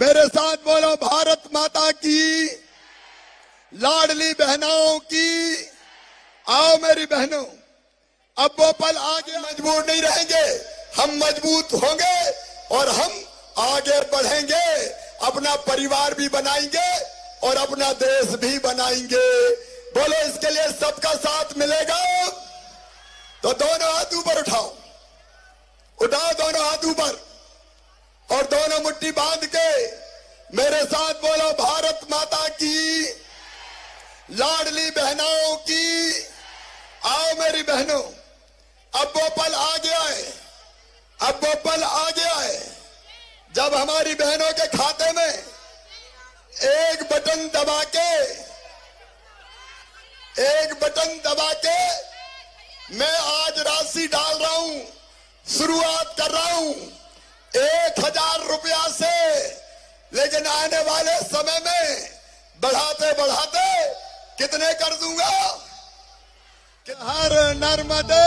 मेरे साथ बोलो भारत माता की लाडली बहनाओं की आओ मेरी बहनों अब वो पल आगे मजबूर नहीं रहेंगे हम मजबूत होंगे और हम आगे बढ़ेंगे अपना परिवार भी बनाएंगे और अपना देश भी बनाएंगे बोलो इसके लिए सबका साथ मिलेगा तो दोनों हाथ ऊपर उठाओ उठाओ दोनों हाथ ऊपर पट्टी बांध के मेरे साथ बोलो भारत माता की लाडली बहनाओं की आओ मेरी बहनों अब वो पल आ गया है अब वो पल आ गया है जब हमारी बहनों के खाते में एक बटन दबा के एक बटन दबा के मैं आज राशि डाल रहा हूं शुरुआत कर रहा हूं एक हजार रुपया से लेकिन आने वाले समय में बढ़ाते बढ़ाते कितने कर दूंगा हर नर्मदे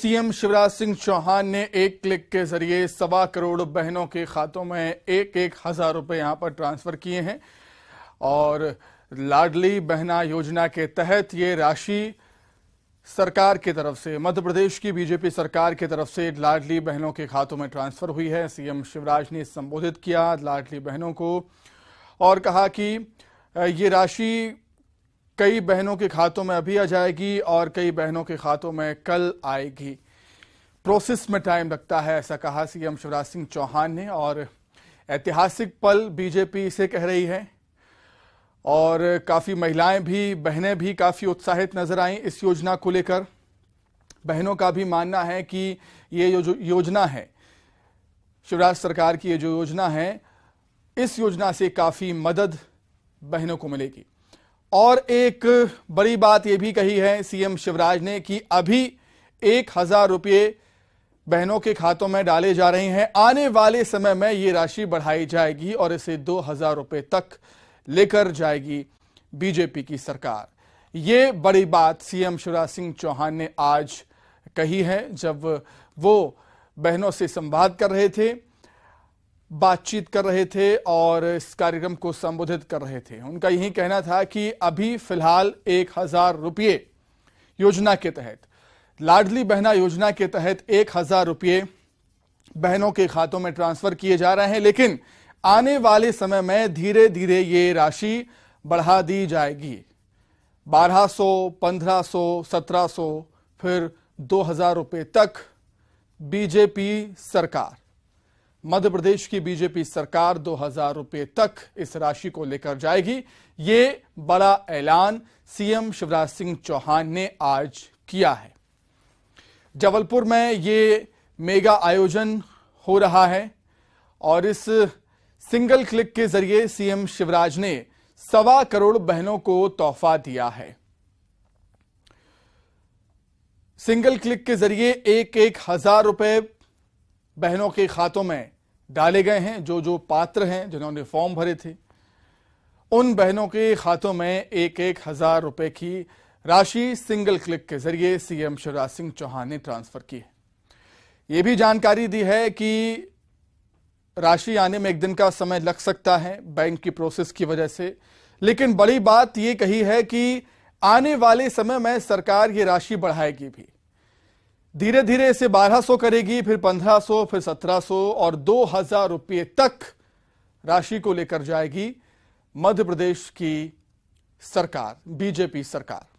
सीएम शिवराज सिंह चौहान ने एक क्लिक के जरिए सवा करोड़ बहनों के खातों में एक एक हजार रुपए यहां पर ट्रांसफर किए हैं और लाडली बहना योजना के तहत ये राशि सरकार की तरफ से मध्य प्रदेश की बीजेपी सरकार की तरफ से लाडली बहनों के खातों में ट्रांसफर हुई है सीएम शिवराज ने संबोधित किया लाडली बहनों को और कहा कि ये राशि कई बहनों के खातों में अभी आ जाएगी और कई बहनों के खातों में कल आएगी प्रोसेस में टाइम लगता है ऐसा कहा सीएम शिवराज सिंह चौहान ने और ऐतिहासिक पल बीजेपी इसे कह रही है और काफ़ी महिलाएं भी बहनें भी काफ़ी उत्साहित नजर आईं इस योजना को लेकर बहनों का भी मानना है कि ये जो योजना है शिवराज सरकार की ये जो योजना है इस योजना से काफ़ी मदद बहनों को मिलेगी और एक बड़ी बात यह भी कही है सीएम शिवराज ने कि अभी एक हजार रुपये बहनों के खातों में डाले जा रहे हैं आने वाले समय में ये राशि बढ़ाई जाएगी और इसे दो हजार रुपये तक लेकर जाएगी बीजेपी की सरकार ये बड़ी बात सीएम शिवराज सिंह चौहान ने आज कही है जब वो बहनों से संवाद कर रहे थे बातचीत कर रहे थे और इस कार्यक्रम को संबोधित कर रहे थे उनका यही कहना था कि अभी फिलहाल एक हजार रुपये योजना के तहत लाडली बहना योजना के तहत एक हजार रुपये बहनों के खातों में ट्रांसफर किए जा रहे हैं लेकिन आने वाले समय में धीरे धीरे ये राशि बढ़ा दी जाएगी 1200, 1500, 1700 फिर दो हजार रुपये तक बीजेपी सरकार मध्य प्रदेश की बीजेपी सरकार दो हजार रुपये तक इस राशि को लेकर जाएगी ये बड़ा ऐलान सीएम शिवराज सिंह चौहान ने आज किया है जबलपुर में ये मेगा आयोजन हो रहा है और इस सिंगल क्लिक के जरिए सीएम शिवराज ने सवा करोड़ बहनों को तोहफा दिया है सिंगल क्लिक के जरिए एक एक हजार रुपए बहनों के खातों में डाले गए हैं जो जो पात्र हैं जिन्होंने फॉर्म भरे थे उन बहनों के खातों में एक एक हजार रुपए की राशि सिंगल क्लिक के जरिए सीएम शिवराज सिंह चौहान ने ट्रांसफर की है यह भी जानकारी दी है कि राशि आने में एक दिन का समय लग सकता है बैंक की प्रोसेस की वजह से लेकिन बड़ी बात यह कही है कि आने वाले समय में सरकार ये राशि बढ़ाएगी भी धीरे धीरे इसे 1200 करेगी फिर 1500 फिर 1700 और दो रुपये तक राशि को लेकर जाएगी मध्य प्रदेश की सरकार बीजेपी सरकार